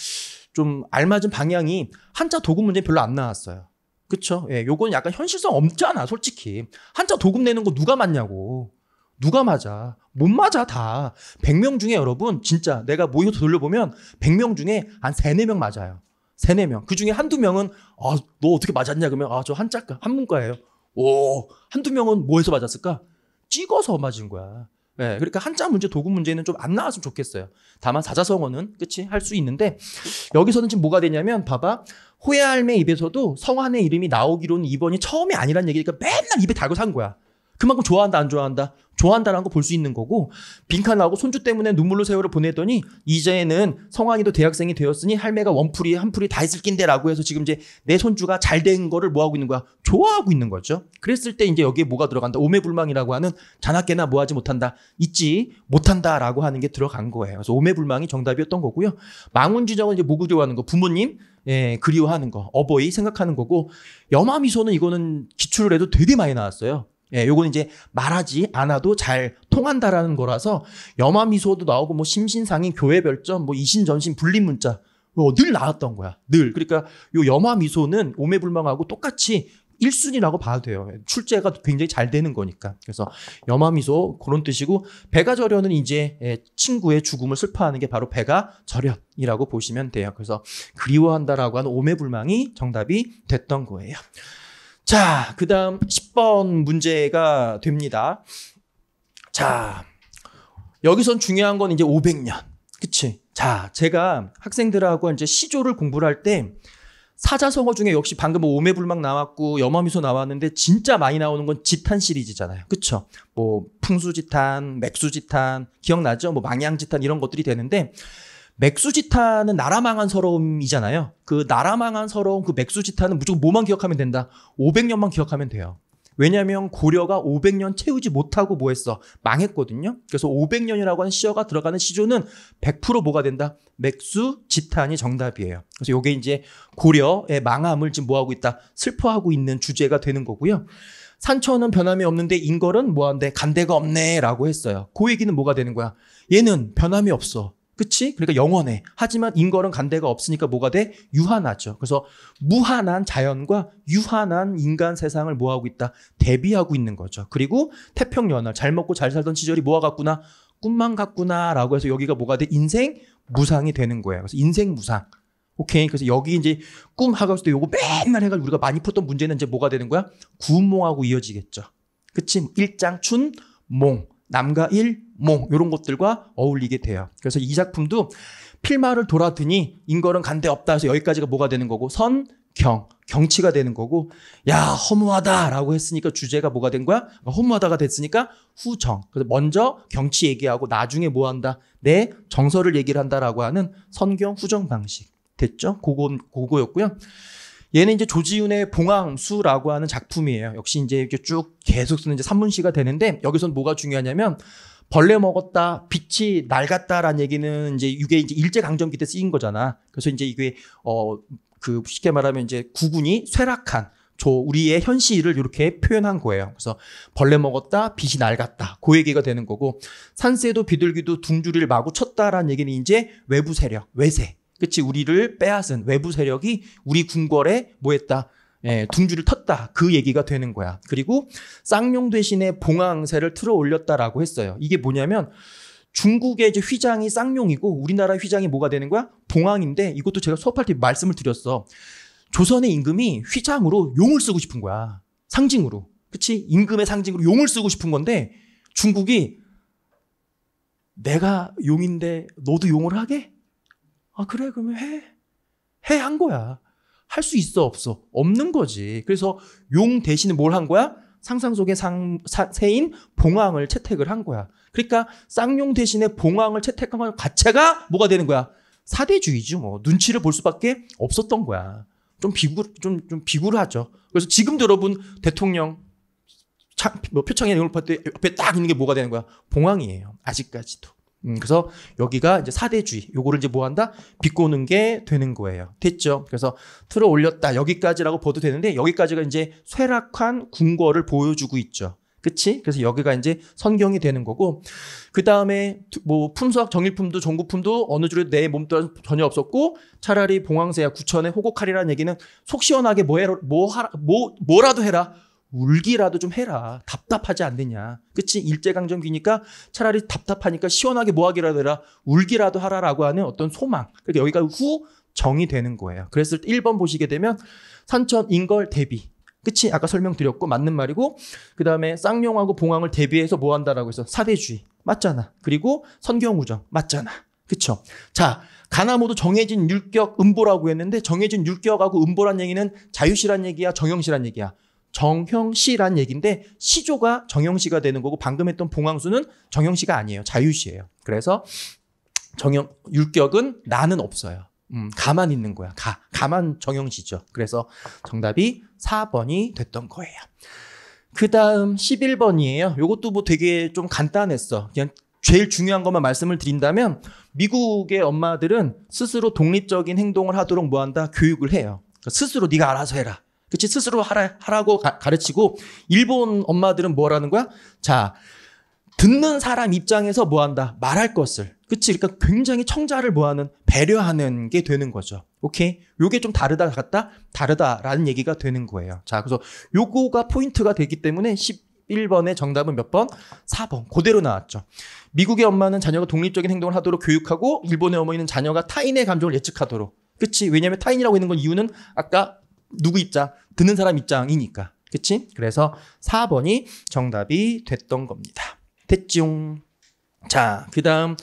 좀 알맞은 방향이 한자 도금 문제 별로 안 나왔어요. 그쵸? 예, 요건 약간 현실성 없잖아, 솔직히. 한자 도금 내는 거 누가 맞냐고. 누가 맞아? 못 맞아, 다. 100명 중에 여러분, 진짜 내가 모의고사 돌려보면 100명 중에 한 3, 4명 맞아요. 세네 명. 그 중에 한두 명은 아, 너 어떻게 맞았냐 그러면 아, 저 한자과 한문과예요. 오, 한두 명은 뭐해서 맞았을까? 찍어서 맞은 거야. 예, 네, 그러니까 한자 문제, 도구 문제는 좀 안 나왔으면 좋겠어요. 다만 사자성어는 끝이 할 수 있는데 여기서는 지금 뭐가 되냐면 봐봐 호야 할매 입에서도 성환의 이름이 나오기로는 이번이 처음이 아니란 얘기니까 맨날 입에 달고 산 거야. 그만큼 좋아한다 안 좋아한다 좋아한다라는 거 볼 수 있는 거고 빈칸하고 손주 때문에 눈물로 세월을 보내더니 이제는 성환이도 대학생이 되었으니 할매가 원풀이 한풀이 다있을 낀데라고 해서 지금 이제 내 손주가 잘 된 거를 뭐 하고 있는 거야 좋아하고 있는 거죠 그랬을 때 이제 여기에 뭐가 들어간다 오매불망이라고 하는 자나깨나 뭐하지 못한다 있지 못한다라고 하는 게 들어간 거예요 그래서 오매불망이 정답이었던 거고요 망운지정은 이제 뭐 그리워하는 거 부모님 예, 그리워하는 거, 어버이 생각하는 거고, 여마미소는 이거는 기출을 해도 되게 많이 나왔어요. 예, 요건 이제 말하지 않아도 잘 통한다라는 거라서 염화미소도 나오고 뭐 심신상인 교회별점 뭐 이신전신 불린문자늘 나왔던 거야. 늘. 그러니까 요 염화미소는 오매불망하고 똑같이 1순위라고 봐도 돼요. 출제가 굉장히 잘 되는 거니까. 그래서 염화미소 그런 뜻이고 배가 저려는 이제 예, 친구의 죽음을 슬퍼하는 게 바로 배가 저렸이라고 보시면 돼요. 그래서 그리워한다라고 하는 오매불망이 정답이 됐던 거예요. 자, 그 다음 10번 문제가 됩니다. 자, 여기선 중요한 건 이제 500년. 그치? 자, 제가 학생들하고 이제 시조를 공부를 할 때 사자성어 중에 역시 방금 뭐 오매불망 나왔고 염화미소 나왔는데 진짜 많이 나오는 건 지탄 시리즈잖아요. 그쵸? 뭐 풍수지탄, 맥수지탄, 기억나죠? 뭐 망양지탄 이런 것들이 되는데 맥수지타는 나라 망한 서러움이잖아요. 그 나라 망한 서러움, 그 맥수지타는 무조건 뭐만 기억하면 된다. 500년만 기억하면 돼요. 왜냐하면 고려가 500년 채우지 못하고 뭐했어 망했거든요. 그래서 500년이라고 하는 시어가 들어가는 시조는 100% 뭐가 된다? 맥수지탄이 정답이에요. 그래서 이게 이제 고려의 망함을 지금 뭐하고 있다? 슬퍼하고 있는 주제가 되는 거고요. 산천은 변함이 없는데 인걸은 뭐한데 간대가 없네라고 했어요. 그 얘기는 뭐가 되는 거야? 얘는 변함이 없어. 그치? 그러니까 영원해. 하지만 인과는 간대가 없으니까 뭐가 돼? 유한하죠. 그래서 무한한 자연과 유한한 인간 세상을 뭐하고 있다? 대비하고 있는 거죠. 그리고 태평연을잘 먹고 잘 살던 시절이 뭐와 같구나? 꿈만 같구나라고 해서 여기가 뭐가 돼? 인생 무상이 되는 거예요. 그래서 인생 무상. 오케이. 그래서 여기 이제 꿈하고때 요거 맨날 해가지고 우리가 많이 풀었던 문제는 이제 뭐가 되는 거야? 구몽하고 이어지겠죠. 그치? 일장춘 몽. 남가 일몽 이런 것들과 어울리게 돼요. 그래서 이 작품도 필마를 돌아드니 인걸은 간데 없다 해서 여기까지가 뭐가 되는 거고 선, 경, 경치가 되는 거고 야 허무하다라고 했으니까 주제가 뭐가 된 거야? 그러니까 허무하다가 됐으니까 후정. 그래서 먼저 경치 얘기하고 나중에 뭐 한다? 내 정서를 얘기를 한다라고 하는 선경 후정 방식 됐죠? 그건 그거였고요. 얘는 이제 조지훈의 봉황수라고 하는 작품이에요. 역시 이제 이렇게 쭉 계속 쓰는 이제 산문시가 되는데 여기선 뭐가 중요하냐면 벌레 먹었다, 빛이 낡았다라는 얘기는 이제 이게 이제 일제 강점기 때 쓰인 거잖아. 그래서 이제 이게 어그 쉽게 말하면 이제 구군이 쇠락한 저 우리의 현실을 이렇게 표현한 거예요. 그래서 벌레 먹었다, 빛이 낡았다. 그 얘기가 되는 거고 산새도 비둘기도 둥주리를 마구 쳤다라는 얘기는 이제 외부 세력, 외세. 그치 우리를 빼앗은 외부 세력이 우리 궁궐에 뭐했다 예, 둥지를 텄다 그 얘기가 되는 거야. 그리고 쌍용 대신에 봉황새를 틀어 올렸다라고 했어요. 이게 뭐냐면 중국의 이제 휘장이 쌍용이고 우리나라 휘장이 뭐가 되는 거야? 봉황인데 이것도 제가 수업할 때 말씀을 드렸어. 조선의 임금이 휘장으로 용을 쓰고 싶은 거야. 상징으로. 그치? 임금의 상징으로 용을 쓰고 싶은 건데 중국이 내가 용인데 너도 용을 하게? 아, 그래, 그러면 해. 해 한 거야. 할수 있어 없어 없는 거지. 그래서 용 대신에 뭘 한 거야? 상상 속의 상, 사, 새인 봉황을 채택을 한 거야. 그러니까 쌍용 대신에 봉황을 채택한 건 가체가 뭐가 되는 거야? 사대주의죠뭐 눈치를 볼 수밖에 없었던 거야. 좀 비굴 좀, 좀 비굴하죠. 그래서 지금도 여러분 대통령 차, 뭐표창에내을 봤을 때 옆에 딱 있는 게 뭐가 되는 거야? 봉황이에요. 아직까지도. 음, 그래서 여기가 이제 사대주의 요거를 이제 뭐 한다? 비꼬는 게 되는 거예요. 됐죠? 그래서 틀어 올렸다. 여기까지라고 봐도 되는데 여기까지가 이제 쇠락한 궁궐을 보여주고 있죠. 그치? 그래서 여기가 이제 선경이 되는 거고, 그 다음에 뭐 품수학 정일품도 종구품도 어느 줄에 내 몸도 전혀 없었고, 차라리 봉황세야 구천에 호곡하리라는 얘기는 속 시원하게 뭐 해라, 뭐 뭐, 뭐라도 해라. 울기라도 좀 해라. 답답하지 않느냐. 그치? 일제강점기니까 차라리 답답하니까 시원하게 뭐 하기라도 해라. 울기라도 하라라고 하는 어떤 소망. 그러니까 여기가 후 정이 되는 거예요. 그랬을 때 1번 보시게 되면 선천 인걸, 대비. 그치? 아까 설명드렸고 맞는 말이고 그 다음에 쌍용하고 봉황을 대비해서 뭐 한다라고 해서 사대주의. 맞잖아. 그리고 선경우정. 맞잖아. 그쵸? 자, 가나모도 정해진 율격 음보라고 했는데 정해진 율격하고 음보란 얘기는 자유시란 얘기야, 정형시란 얘기야. 정형시란 얘기인데 시조가 정형시가 되는 거고 방금 했던 봉황수는 정형시가 아니에요. 자유시예요 그래서 정형 율격은 나는 없어요. 음, 가만 있는 거야. 가. 가만 정형시죠. 그래서 정답이 4번이 됐던 거예요. 그 다음 11번이에요. 요것도 뭐 되게 좀 간단했어. 그냥 제일 중요한 것만 말씀을 드린다면 미국의 엄마들은 스스로 독립적인 행동을 하도록 뭐 한다? 교육을 해요. 그러니까 스스로 네가 알아서 해라. 그치? 스스로 하라, 하라고 가, 르치고 일본 엄마들은 뭐라는 거야? 자, 듣는 사람 입장에서 뭐 한다? 말할 것을. 그치? 그러니까 굉장히 청자를 뭐 하는? 배려하는 게 되는 거죠. 오케이? 요게 좀 다르다 같다? 다르다라는 얘기가 되는 거예요. 자, 그래서 요거가 포인트가 되기 때문에 11번의 정답은 몇 번? 4번. 그대로 나왔죠. 미국의 엄마는 자녀가 독립적인 행동을 하도록 교육하고 일본의 어머니는 자녀가 타인의 감정을 예측하도록 그치 왜냐하면 타인이라고 있는 건 이유는 아까 누구 입장? 듣는 사람 입장이니까. 그치? 그래서 4번이 정답이 됐던 겁니다. 됐지용. 자, 그 다음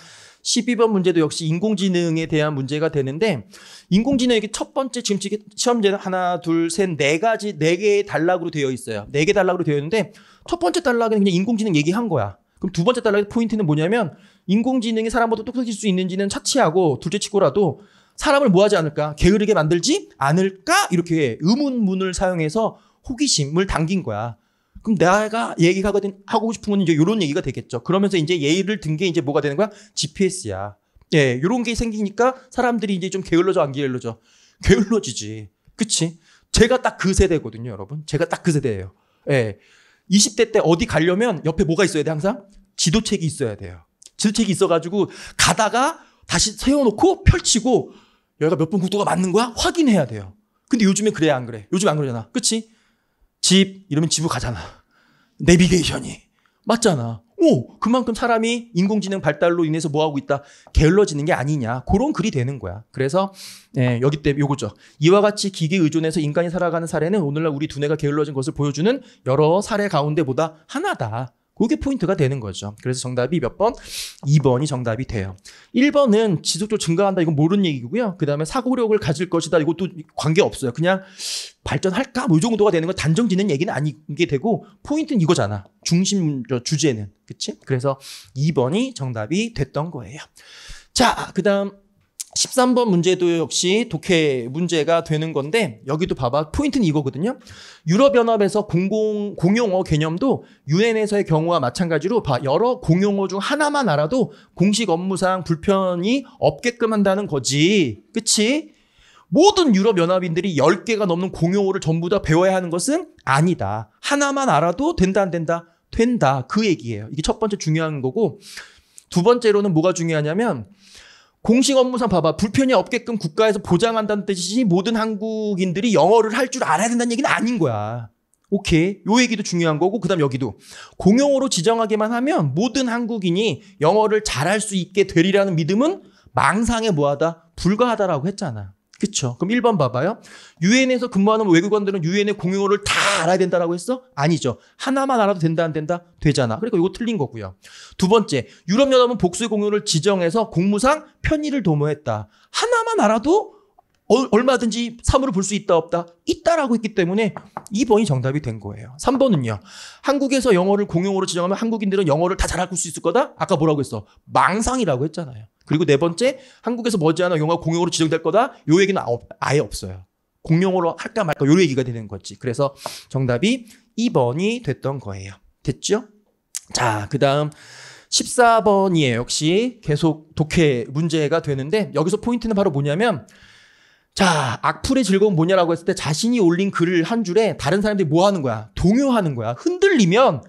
12번 문제도 역시 인공지능에 대한 문제가 되는데 인공지능 이게 첫 번째 지금 시험제는 하나 둘 셋 네 가지 네 개의 단락으로 되어 있어요. 네 개 단락으로 되어 있는데 첫 번째 단락은 그냥 인공지능 얘기한 거야. 그럼 두 번째 단락의 포인트는 뭐냐면 인공지능이 사람보다 똑똑해질 수 있는지는 차치하고 둘째 치고라도 사람을 뭐하지 않을까? 게으르게 만들지 않을까? 이렇게 의문문을 사용해서 호기심을 당긴 거야. 그럼 내가 얘기하거든 하고 싶은 건 이제 이런 얘기가 되겠죠. 그러면서 이제 예의를 든 게 이제 뭐가 되는 거야? GPS야. 예, 요런 게 생기니까 사람들이 이제 좀 게을러져 안 게을러져? 게을러지지. 그치? 제가 딱 그 세대거든요, 여러분. 제가 딱 그 세대예요. 예. 20대 때 어디 가려면 옆에 뭐가 있어야 돼, 항상? 지도책이 있어야 돼요. 지도책이 있어가지고 가다가 다시 세워놓고 펼치고 여기가 몇 번 국도가 맞는 거야? 확인해야 돼요. 근데 요즘에 그래야 안 그래. 요즘 안 그러잖아. 그치? 집, 이러면 집으로 가잖아. 내비게이션이. 맞잖아. 오! 그만큼 사람이 인공지능 발달로 인해서 뭐하고 있다? 게을러지는 게 아니냐. 그런 글이 되는 거야. 그래서, 예, 여기 때문에 요거죠. 이와 같이 기계 의존해서 인간이 살아가는 사례는 오늘날 우리 두뇌가 게을러진 것을 보여주는 여러 사례 가운데보다 하나다. 그게 포인트가 되는 거죠. 그래서 정답이 몇 번? 2번이 정답이 돼요. 1번은 지속적으로 증가한다. 이건 모르는 얘기고요. 그 다음에 사고력을 가질 것이다. 이것도 관계없어요. 그냥 발전할까? 뭐 이 정도가 되는 건 단정 짓는 얘기는 아니게 되고 포인트는 이거잖아. 중심, 주제는. 그치? 그래서 2번이 정답이 됐던 거예요. 자, 그 다음 13번 문제도 역시 독해 문제가 되는 건데 여기도 봐봐 포인트는 이거거든요. 유럽연합에서 공공 공용어 개념도 유엔에서의 경우와 마찬가지로 봐 여러 공용어 중 하나만 알아도 공식 업무상 불편이 없게끔 한다는 거지. 그치? 모든 유럽 연합인들이 10개가 넘는 공용어를 전부 다 배워야 하는 것은 아니다. 하나만 알아도 된다 안 된다? 된다. 그 얘기예요. 이게 첫 번째 중요한 거고 두 번째로는 뭐가 중요하냐면 공식 업무상 봐봐. 불편이 없게끔 국가에서 보장한다는 뜻이지 모든 한국인들이 영어를 할 줄 알아야 된다는 얘기는 아닌 거야. 오케이. 요 얘기도 중요한 거고, 그 다음 여기도. 공용어로 지정하기만 하면 모든 한국인이 영어를 잘할 수 있게 되리라는 믿음은 망상에 뭐하다? 불가하다라고 했잖아. 그렇죠. 그럼 1번 봐봐요. 유엔에서 근무하는 외교관들은 유엔의 공용어를 다 알아야 된다라고 했어? 아니죠. 하나만 알아도 된다 안 된다? 되잖아. 그러니까 이거 틀린 거고요. 두 번째, 유럽연합은 복수의 공용어를 지정해서 공무상 편의를 도모했다. 하나만 알아도 어, 얼마든지 3으로 볼 수 있다 없다 있다라고 했기 때문에 2번이 정답이 된 거예요. 3번은요. 한국에서 영어를 공용어로 지정하면 한국인들은 영어를 다 잘 할 수 있을 거다. 아까 뭐라고 했어? 망상이라고 했잖아요. 그리고 네 번째 한국에서 머지않아 영어 가 공용어로 지정될 거다. 요 얘기는 아예 없어요. 공용어로 할까 말까 요 얘기가 되는 거지. 그래서 정답이 2번이 됐던 거예요. 됐죠? 자, 그다음 14번이에요. 역시 계속 독해 문제가 되는데 여기서 포인트는 바로 뭐냐면 자, 악플의 즐거움 뭐냐라고 했을 때 자신이 올린 글을 한 줄에 다른 사람들이 뭐 하는 거야? 동요하는 거야. 흔들리면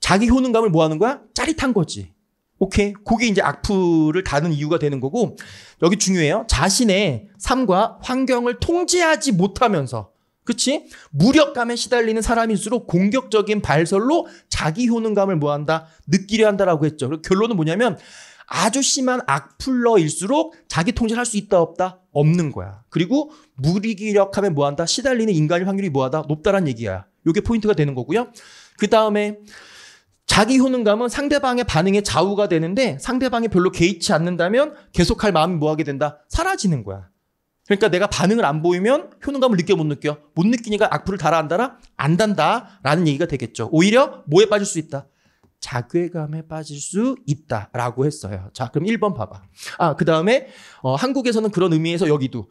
자기 효능감을 뭐 하는 거야? 짜릿한 거지. 오케이. 그게 이제 악플을 다는 이유가 되는 거고, 여기 중요해요. 자신의 삶과 환경을 통제하지 못하면서, 그치? 무력감에 시달리는 사람일수록 공격적인 발설로 자기 효능감을 뭐 한다? 느끼려 한다라고 했죠. 결론은 뭐냐면, 아주 심한 악플러일수록 자기 통제를 할 수 있다 없다 없는 거야. 그리고 무기력함에 뭐한다 시달리는 인간의 확률이 뭐하다 높다란 얘기야. 이게 포인트가 되는 거고요. 그 다음에 자기 효능감은 상대방의 반응에 좌우가 되는데 상대방이 별로 개의치 않는다면 계속할 마음이 뭐하게 된다? 사라지는 거야. 그러니까 내가 반응을 안 보이면 효능감을 느껴 못 느껴? 못 느끼니까 악플을 달아 안 달아? 안 단다. 라는 얘기가 되겠죠. 오히려 뭐에 빠질 수 있다? 자괴감에 빠질 수 있다라고 했어요. 자, 그럼 1번 봐봐. 아, 그 다음에 어, 한국에서는 그런 의미에서 여기도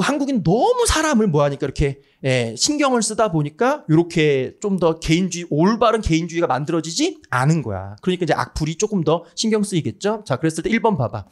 한국인 너무 사람을 뭐하니까 이렇게 예, 신경을 쓰다 보니까 이렇게 좀 더 개인주의 올바른 개인주의가 만들어지지 않은 거야. 그러니까 이제 악플이 조금 더 신경 쓰이겠죠. 자, 그랬을 때 1번 봐봐.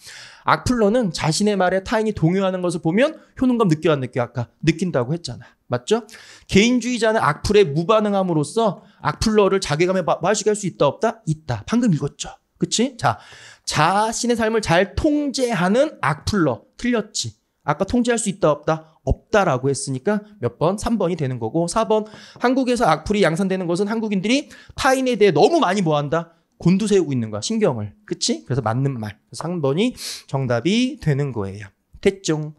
악플러는 자신의 말에 타인이 동요하는 것을 보면 효능감 느껴 안 느껴 아까 느낀다고 했잖아. 맞죠? 개인주의자는 악플에 무반응함으로써 악플러를 자괴감에 마주게할 수 있다 없다? 있다. 방금 읽었죠. 그치? 자, 자신의 삶을 잘 통제하는 악플러. 틀렸지. 아까 통제할 수 있다 없다? 없다라고 했으니까 몇 번? 3번이 되는 거고 4번 한국에서 악플이 양산되는 것은 한국인들이 타인에 대해 너무 많이 뭐한다? 곤두세우고 있는 거야. 신경을. 그치? 그래서 맞는 말. 그래서 3번이 정답이 되는 거예요. 대충.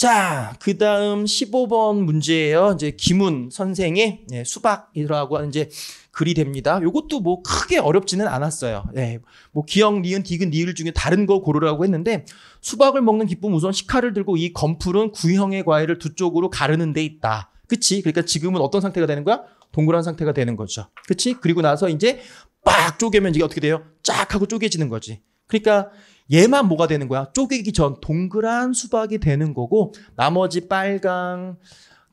자, 그 다음 15번 문제예요. 이제 김훈 선생의 예, 수박이라고 하는 이제 글이 됩니다. 이것도뭐 크게 어렵지는 않았어요. 예, 뭐 기역, 니은, 디귿, 니을 중에 다른 거 고르라고 했는데 수박을 먹는 기쁨 우선 식칼을 들고 이 검풀은 구형의 과일을 두 쪽으로 가르는 데 있다. 그치? 그러니까 지금은 어떤 상태가 되는 거야? 동그란 상태가 되는 거죠. 그치? 그리고 나서 이제 빡 쪼개면 이게 어떻게 돼요? 쫙 하고 쪼개지는 거지. 그러니까 얘만 뭐가 되는 거야? 쪼개기 전 동그란 수박이 되는 거고 나머지 빨강,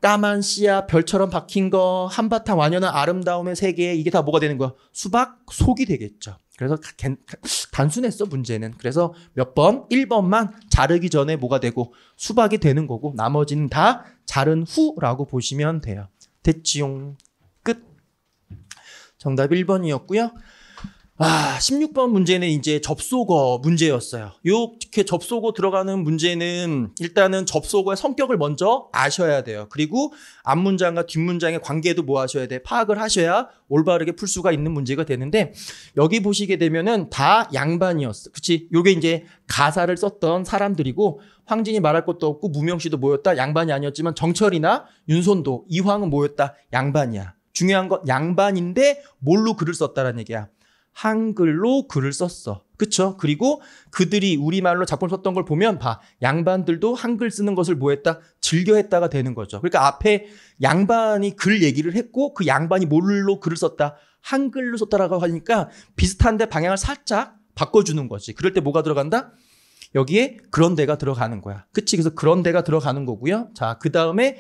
까만 씨앗, 별처럼 박힌 거, 한바탕 완연한 아름다움의 세계 이게 다 뭐가 되는 거야? 수박 속이 되겠죠. 그래서 단순했어 문제는. 그래서 몇 번? 1번만 자르기 전에 뭐가 되고 수박이 되는 거고 나머지는 다 자른 후라고 보시면 돼요. 됐지용. 끝. 정답 1번이었고요. 아, 16번 문제는 이제 접속어 문제였어요. 이렇게 접속어 들어가는 문제는 일단은 접속어의 성격을 먼저 아셔야 돼요. 그리고 앞문장과 뒷문장의 관계도 뭐 하셔야 돼? 파악을 하셔야 올바르게 풀 수가 있는 문제가 되는데 여기 보시게 되면은 다 양반이었어. 그치? 요게 이제 가사를 썼던 사람들이고 황진이 말할 것도 없고 무명 씨도 뭐였다? 양반이 아니었지만 정철이나 윤손도 이황은 뭐였다? 양반이야. 중요한 건 양반인데 뭘로 글을 썼다라는 얘기야. 한글로 글을 썼어. 그쵸? 그리고 그들이 우리말로 작품 을 썼던 걸 보면 봐. 양반들도 한글 쓰는 것을 뭐 했다? 즐겨 했다가 되는 거죠. 그러니까 앞에 양반이 글 얘기를 했고 그 양반이 뭘로 글을 썼다? 한글로 썼다라고 하니까 비슷한데 방향을 살짝 바꿔주는 거지. 그럴 때 뭐가 들어간다? 여기에 그런 데가 들어가는 거야. 그치? 그래서 그런 데가 들어가는 거고요. 자, 그 다음에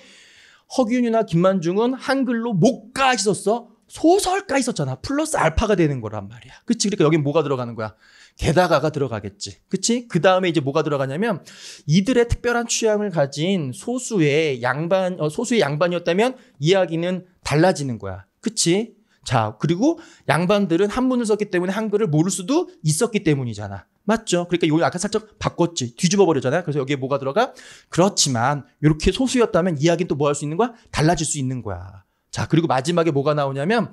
허균이나 김만중은 한글로 못까지 썼어. 소설가 있었잖아. 플러스 알파가 되는 거란 말이야. 그치? 그러니까 여기 뭐가 들어가는 거야? 게다가가 들어가겠지. 그치? 그 다음에 이제 뭐가 들어가냐면 이들의 특별한 취향을 가진 소수의 양반, 어, 소수의 양반이었다면 이야기는 달라지는 거야. 그치? 자, 그리고 양반들은 한문을 썼기 때문에 한글을 모를 수도 있었기 때문이잖아. 맞죠? 그러니까 이거 아까 살짝 바꿨지. 뒤집어 버렸잖아. 그래서 여기에 뭐가 들어가? 그렇지만 이렇게 소수였다면 이야기는 또 뭐 할 수 있는 거야? 달라질 수 있는 거야. 자, 그리고 마지막에 뭐가 나오냐면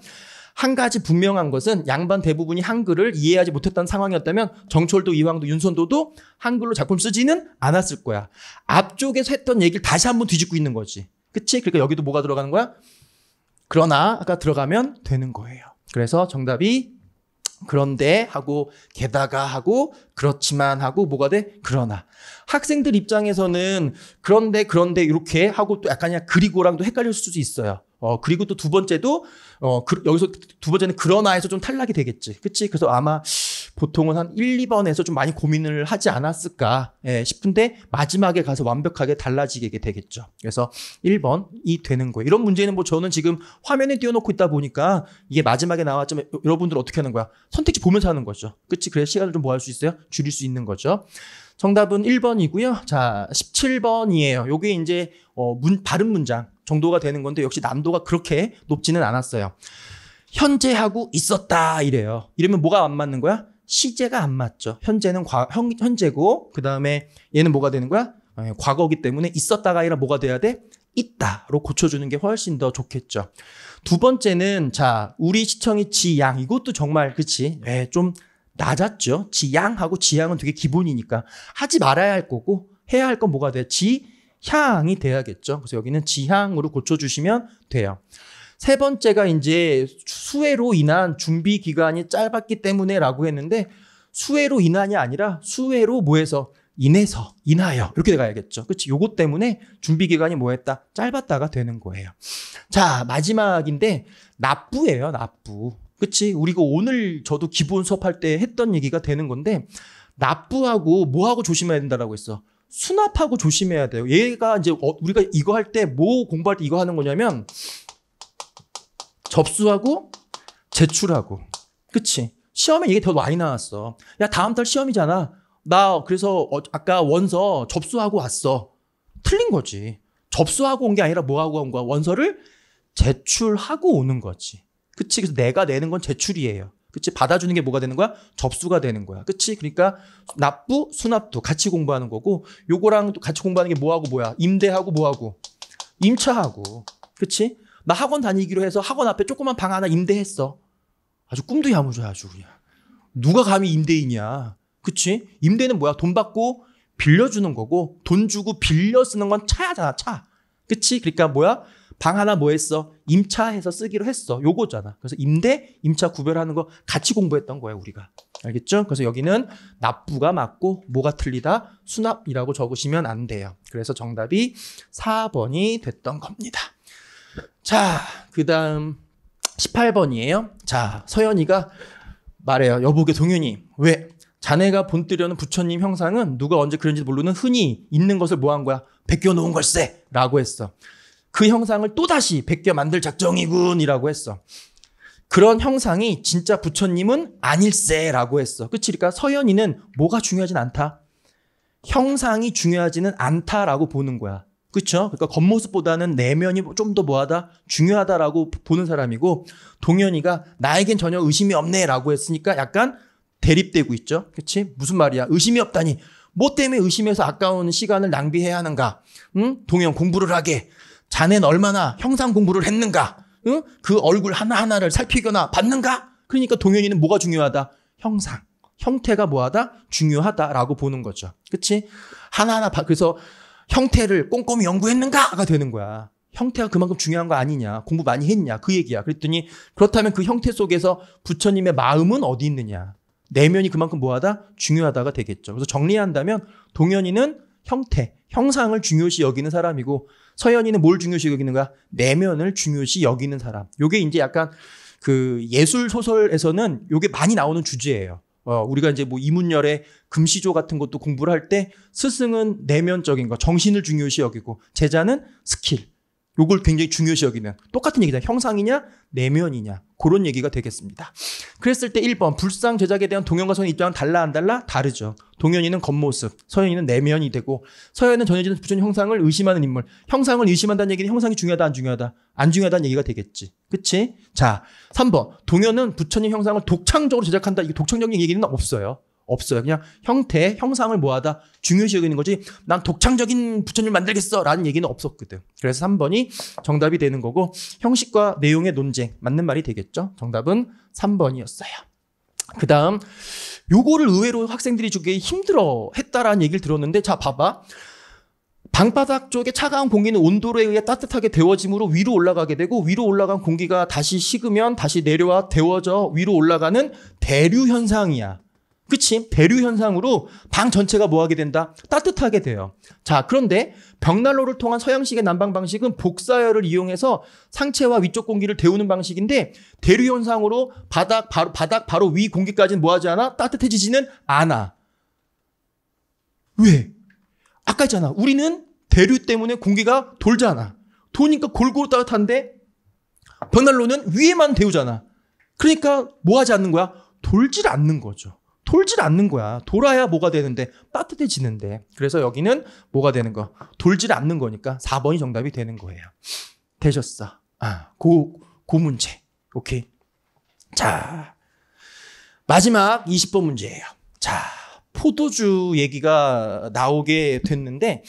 한 가지 분명한 것은 양반 대부분이 한글을 이해하지 못했던 상황이었다면 정철도, 이황도, 윤선도도 한글로 작품 쓰지는 않았을 거야. 앞쪽에서 했던 얘기를 다시 한번 뒤집고 있는 거지. 그치? 그러니까 여기도 뭐가 들어가는 거야? 그러나 아까 들어가면 되는 거예요. 그래서 정답이 그런데 하고 게다가 하고 그렇지만 하고 뭐가 돼? 그러나 학생들 입장에서는 그런데 그런데 이렇게 하고 또 약간 그냥 그리고랑도 헷갈릴 수도 있어요. 어, 그리고 또 두 번째도, 어, 그, 여기서 두 번째는 그러나에서 좀 탈락이 되겠지. 그치? 그래서 아마 보통은 한 1, 2번에서 좀 많이 고민을 하지 않았을까 예, 싶은데 마지막에 가서 완벽하게 달라지게 되겠죠. 그래서 1번이 되는 거예요. 이런 문제는 뭐 저는 지금 화면에 띄워놓고 있다 보니까 이게 마지막에 나왔지만 여러분들 어떻게 하는 거야? 선택지 보면서 하는 거죠. 그치? 그래야 시간을 좀 뭐 할 수 있어요? 줄일 수 있는 거죠. 정답은 1번이고요. 자, 17번이에요. 요게 이제 어, 문, 발음 문장 정도가 되는 건데 역시 난도가 그렇게 높지는 않았어요. 현재하고 있었다 이래요. 이러면 뭐가 안 맞는 거야? 시제가 안 맞죠. 현재는 과, 현, 현재고 그다음에 얘는 뭐가 되는 거야? 에, 예, 과거기 때문에 있었다가 아니라 뭐가 돼야 돼? 있다로 고쳐주는 게 훨씬 더 좋겠죠. 두 번째는 자 우리 시청이 지양 이것도 정말 그치? 에, 예, 좀 낮았죠. 지양하고 지향은 되게 기본이니까 하지 말아야 할 거고 해야 할 건 뭐가 돼? 지향이 돼야겠죠. 그래서 여기는 지향으로 고쳐주시면 돼요. 세 번째가 이제 수해로 인한 준비 기간이 짧았기 때문에라고 했는데 수해로 인한이 아니라 수해로 뭐해서 인해서 인하여 이렇게 돼 가야겠죠. 그렇지? 요것 때문에 준비 기간이 뭐했다 짧았다가 되는 거예요. 자 마지막인데 납부예요. 납부 그치? 우리가 오늘 저도 기본 수업할 때 했던 얘기가 되는 건데, 납부하고 뭐하고 조심해야 된다라고 했어. 수납하고 조심해야 돼요. 얘가 이제 어, 우리가 이거 할 때 뭐 공부할 때 이거 하는 거냐면 접수하고 제출하고. 그치? 시험에 이게 더 많이 나왔어. 야, 다음 달 시험이잖아. 나 그래서 어, 아까 원서 접수하고 왔어. 틀린 거지. 접수하고 온 게 아니라 뭐하고 온 거야? 원서를 제출하고 오는 거지. 그치? 그래서 내가 내는 건 제출이에요. 그치? 받아주는 게 뭐가 되는 거야? 접수가 되는 거야. 그치? 그러니까 납부, 수납도 같이 공부하는 거고 요거랑 같이 공부하는 게 뭐하고 뭐야? 임대하고 뭐하고? 임차하고. 그치? 나 학원 다니기로 해서 학원 앞에 조그만 방 하나 임대했어. 아주 꿈도 야무져 아주 그냥. 누가 감히 임대인이야. 그치? 임대는 뭐야? 돈 받고 빌려주는 거고 돈 주고 빌려 쓰는 건 차잖아 차. 그치? 그러니까 뭐야? 방 하나 뭐 했어? 임차해서 쓰기로 했어. 요거잖아. 그래서 임대, 임차 구별하는 거 같이 공부했던 거야 우리가. 알겠죠? 그래서 여기는 납부가 맞고 뭐가 틀리다? 수납이라고 적으시면 안 돼요. 그래서 정답이 4번이 됐던 겁니다. 자, 그다음 18번이에요. 자, 서연이가 말해요. 여보게 동윤이. 왜? 자네가 본뜨려는 부처님 형상은 누가 언제 그런지 모르는 흔히 있는 것을 뭐 한 거야? 베껴놓은 걸세! 라고 했어. 그 형상을 또다시 베껴 만들 작정이군이라고 했어. 그런 형상이 진짜 부처님은 아닐세라고 했어. 그치? 그러니까 서연이는 뭐가 중요하진 않다. 형상이 중요하지는 않다라고 보는 거야. 그쵸? 그러니까 겉모습보다는 내면이 좀 더 뭐하다? 중요하다라고 보는 사람이고, 동현이가 나에겐 전혀 의심이 없네 라고 했으니까 약간 대립되고 있죠. 그치? 무슨 말이야? 의심이 없다니. 뭐 때문에 의심해서 아까운 시간을 낭비해야 하는가? 응? 동현 공부를 하게. 자넨 얼마나 형상 공부를 했는가? 응? 그 얼굴 하나하나를 살피거나 봤는가? 그러니까 동현이는 뭐가 중요하다? 형상. 형태가 뭐하다? 중요하다라고 보는 거죠. 그치? 하나하나, 봐. 그래서 형태를 꼼꼼히 연구했는가가 되는 거야. 형태가 그만큼 중요한 거 아니냐. 공부 많이 했냐. 그 얘기야. 그랬더니 그렇다면 그 형태 속에서 부처님의 마음은 어디 있느냐. 내면이 그만큼 뭐하다? 중요하다가 되겠죠. 그래서 정리한다면 동현이는 형태, 형상을 중요시 여기는 사람이고 서현이는 뭘 중요시 여기는 거야? 내면을 중요시 여기는 사람. 요게 이제 약간 그 예술 소설에서는 요게 많이 나오는 주제예요. 어, 우리가 이제 뭐 이문열의 금시조 같은 것도 공부를 할 때 스승은 내면적인 거, 정신을 중요시 여기고 제자는 스킬, 요걸 굉장히 중요시 여기는 똑같은 얘기다. 형상이냐 내면이냐 그런 얘기가 되겠습니다. 그랬을 때 1번 불상 제작에 대한 동현과 서현 입장은 달라 안 달라? 다르죠. 동현이는 겉모습, 서현이는 내면이 되고 서현은 전해지는 부처님 형상을 의심하는 인물. 형상을 의심한다는 얘기는 형상이 중요하다 안 중요하다? 안 중요하다는 얘기가 되겠지. 그치? 자, 3번 동현은 부처님 형상을 독창적으로 제작한다. 이게 독창적인 얘기는 없어요. 없어요. 그냥 형태, 형상을 모하다 중요시 여기는 거지 난 독창적인 부처님을 만들겠어 라는 얘기는 없었거든. 그래서 3번이 정답이 되는 거고 형식과 내용의 논쟁 맞는 말이 되겠죠. 정답은 3번이었어요. 그 다음 요거를 의외로 학생들이 주기 힘들어 했다라는 얘기를 들었는데 자 봐봐. 방바닥 쪽에 차가운 공기는 온도에 의해 따뜻하게 데워짐으로 위로 올라가게 되고 위로 올라간 공기가 다시 식으면 다시 내려와 데워져 위로 올라가는 대류 현상이야. 그치? 대류 현상으로 방 전체가 뭐하게 된다? 따뜻하게 돼요. 자, 그런데 벽난로를 통한 서양식의 난방 방식은 복사열을 이용해서 상체와 위쪽 공기를 데우는 방식인데 대류 현상으로 바닥 바로 바닥 바로 위 공기까지는 뭐하지 않아? 따뜻해지지는 않아. 왜? 아까 있잖아. 우리는 대류 때문에 공기가 돌잖아. 도니까 골고루 따뜻한데 벽난로는 위에만 데우잖아. 그러니까 뭐하지 않는 거야? 돌질 않는 거죠. 돌질 않는 거야. 돌아야 뭐가 되는데 빠듯해지는데 그래서 여기는 뭐가 되는 거? 돌질 않는 거니까 4번이 정답이 되는 거예요. 되셨어. 아, 고, 고 문제. 오케이. 자. 마지막 20번 문제예요. 자, 포도주 얘기가 나오게 됐는데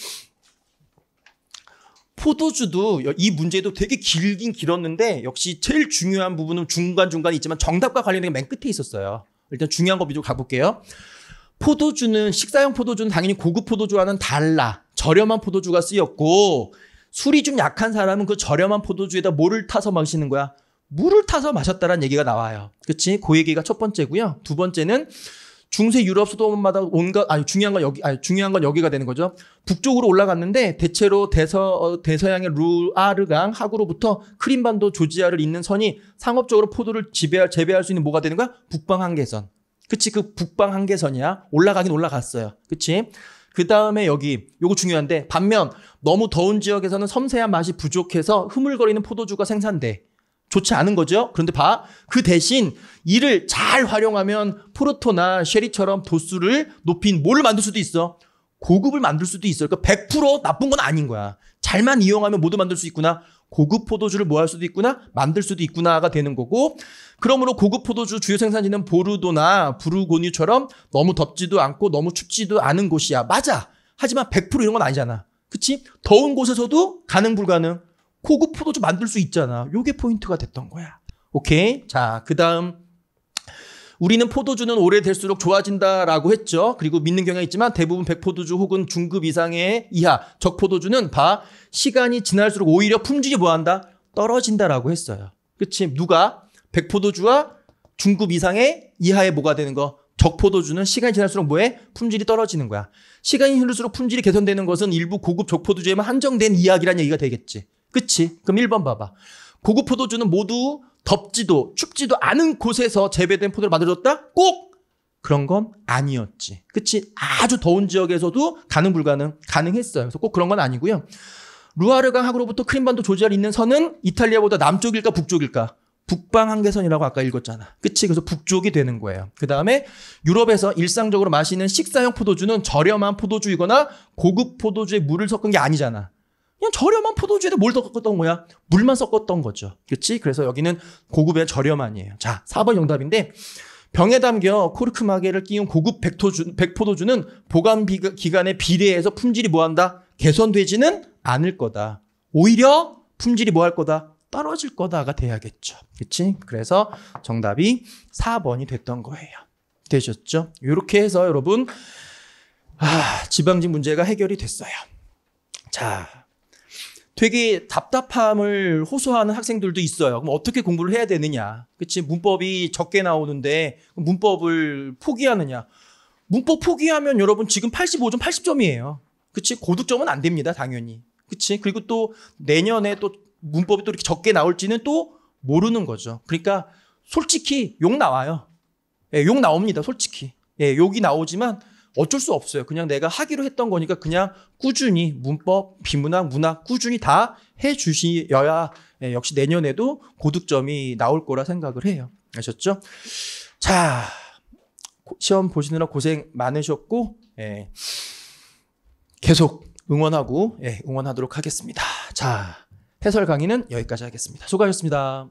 포도주도 이 문제도 되게 길긴 길었는데 역시 제일 중요한 부분은 중간중간에 있지만 정답과 관련된 게 맨 끝에 있었어요. 일단 중요한 거 위주로 가볼게요. 포도주는 식사용 포도주는 당연히 고급 포도주와는 달라 저렴한 포도주가 쓰였고 술이 좀 약한 사람은 그 저렴한 포도주에다 뭐를 타서 마시는 거야? 물을 타서 마셨다라는 얘기가 나와요. 그치? 그 얘기가 첫 번째고요. 두 번째는 중세 유럽 수도원마다 온갖 아니 중요한 건 여기 아니 중요한 건 여기가 되는 거죠. 북쪽으로 올라갔는데 대체로 대서 어, 대서양의 루아르강 하구로부터 크림반도 조지아를 잇는 선이 상업적으로 포도를 지배할 재배할 수 있는 뭐가 되는 거야? 북방 한계선. 그치 그 북방 한계선이야. 올라가긴 올라갔어요. 그치? 그 다음에 여기 요거 중요한데 반면 너무 더운 지역에서는 섬세한 맛이 부족해서 흐물거리는 포도주가 생산돼. 좋지 않은 거죠. 그런데 봐. 그 대신 이를 잘 활용하면 프로토나 쉐리처럼 도수를 높인 뭘 만들 수도 있어. 고급을 만들 수도 있어. 그러니까 100% 나쁜 건 아닌 거야. 잘만 이용하면 모두 만들 수 있구나. 고급 포도주를 뭐 할 수도 있구나. 만들 수도 있구나가 되는 거고. 그러므로 고급 포도주 주요 생산지는 보르도나 브루고뉴처럼 너무 덥지도 않고 너무 춥지도 않은 곳이야. 맞아. 하지만 100% 이런 건 아니잖아. 그치? 더운 곳에서도 가능 불가능. 고급 포도주 만들 수 있잖아. 요게 포인트가 됐던 거야. 오케이? 자, 그 다음. 우리는 포도주는 오래될수록 좋아진다라고 했죠. 그리고 믿는 경향이 있지만 대부분 백포도주 혹은 중급 이상의 이하 적포도주는 봐 시간이 지날수록 오히려 품질이 뭐한다 떨어진다라고 했어요. 그치? 누가 백포도주와 중급 이상의 이하의 뭐가 되는 거 적포도주는 시간이 지날수록 뭐해? 품질이 떨어지는 거야. 시간이 흐를수록 품질이 개선되는 것은 일부 고급 적포도주에만 한정된 이야기란 얘기가 되겠지. 그치? 그럼 1번 봐봐. 고급 포도주는 모두 덥지도 춥지도 않은 곳에서 재배된 포도를 만들어줬다? 꼭 그런 건 아니었지. 그치? 아주 더운 지역에서도 가능 불가능 가능했어요. 그래서 꼭 그런 건 아니고요. 루아르강하고로부터 크림반도 조지아를 잇는 선은 이탈리아보다 남쪽일까 북쪽일까? 북방 한계선이라고 아까 읽었잖아. 그치? 그래서 북쪽이 되는 거예요. 그 다음에 유럽에서 일상적으로 마시는 식사용 포도주는 저렴한 포도주이거나 고급 포도주에 물을 섞은 게 아니잖아. 그냥 저렴한 포도주에다 뭘 섞었던 거야? 물만 섞었던 거죠. 그렇지? 그래서 여기는 고급의 저렴한이에요. 자, 4번 정답인데 병에 담겨 코르크 마개를 끼운 고급 백토주, 백포도주는 보관 기간에 비례해서 품질이 뭐한다? 개선되지는 않을 거다. 오히려 품질이 뭐 할 거다? 떨어질 거다가 돼야겠죠. 그치? 그래서 정답이 4번이 됐던 거예요. 되셨죠? 이렇게 해서 여러분, 아, 지방직 문제가 해결이 됐어요. 자, 되게 답답함을 호소하는 학생들도 있어요. 그럼 어떻게 공부를 해야 되느냐? 그치? 문법이 적게 나오는데 문법을 포기하느냐? 문법 포기하면 여러분 지금 85점, 80점이에요. 그치? 고득점은 안 됩니다, 당연히. 그치? 그리고 또 내년에 또 문법이 또 이렇게 적게 나올지는 또 모르는 거죠. 그러니까 솔직히 욕 나와요. 예, 욕 나옵니다, 솔직히. 예, 욕이 나오지만 어쩔 수 없어요. 그냥 내가 하기로 했던 거니까 그냥 꾸준히 문법, 비문학, 문학 꾸준히 다 해주시어야 예, 역시 내년에도 고득점이 나올 거라 생각을 해요. 아셨죠? 자, 시험 보시느라 고생 많으셨고, 예, 계속 응원하고, 예, 응원하도록 하겠습니다. 자, 해설 강의는 여기까지 하겠습니다. 수고하셨습니다.